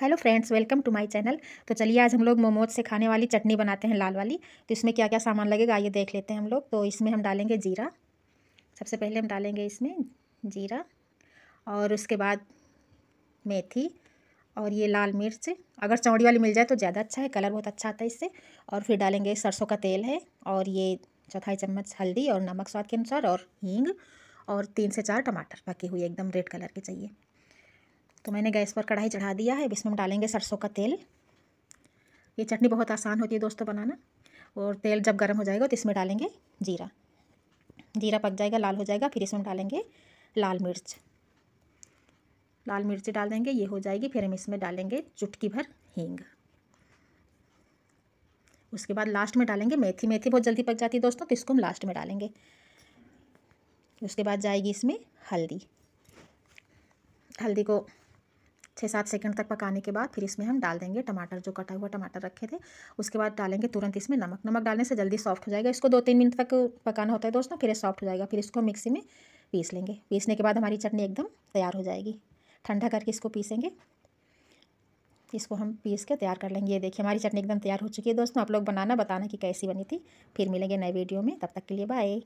hello friends welcome to my channel तो चलिए आज हम लोग मोमोज से खाने वाली चटनी बनाते हैं लाल वाली तो इसमें क्या क्या सामान लगेगा ये देख लेते हैं हम लोग तो इसमें हम डालेंगे जीरा सबसे पहले हम डालेंगे इसमें जीरा और उसके बाद मेथी और ये लाल मिर्च अगर चौड़ी वाली मिल जाए तो ज़्यादा अच्छा है कलर बहुत अच्छा आता है इससे और फिर डालेंगे सरसों का तेल है और ये चौथाई चम्मच हल्दी और नमक स्वाद के अनुसार और हींग और तीन से चार टमाटर पके हुए एकदम रेड कलर के चाहिए तो मैंने गैस पर कढ़ाई चढ़ा दिया है अब इसमें हम डालेंगे सरसों का तेल ये चटनी बहुत आसान होती है दोस्तों बनाना और तेल जब गर्म हो जाएगा तो इसमें डालेंगे जीरा जीरा पक जाएगा लाल हो जाएगा फिर इसमें डालेंगे लाल मिर्च लाल मिर्ची डाल देंगे ये हो जाएगी फिर हम इसमें डालेंगे चुटकी भर हींग उसके बाद लास्ट में डालेंगे मेथी मेथी बहुत जल्दी पक जाती है दोस्तों तो इसको हम लास्ट में डालेंगे उसके बाद जाएगी इसमें हल्दी हल्दी को छः सात सेकंड तक पकाने के बाद फिर इसमें हम डाल देंगे टमाटर जो कटा हुआ टमाटर रखे थे उसके बाद डालेंगे तुरंत इसमें नमक नमक डालने से जल्दी सॉफ्ट हो जाएगा इसको दो तीन मिनट तक पकाना होता है दोस्तों फिर सॉफ्ट हो जाएगा फिर इसको मिक्सी में पीस लेंगे पीसने के बाद हमारी चटनी एकदम तैयार हो जाएगी ठंडा करके इसको पीसेंगे इसको हम पीस के तैयार कर लेंगे ये देखिए हमारी चटनी एकदम तैयार हो चुकी है दोस्तों आप लोग बनाना बताना कि कैसी बनी थी फिर मिलेंगे नए वीडियो में तब तक के लिए बाय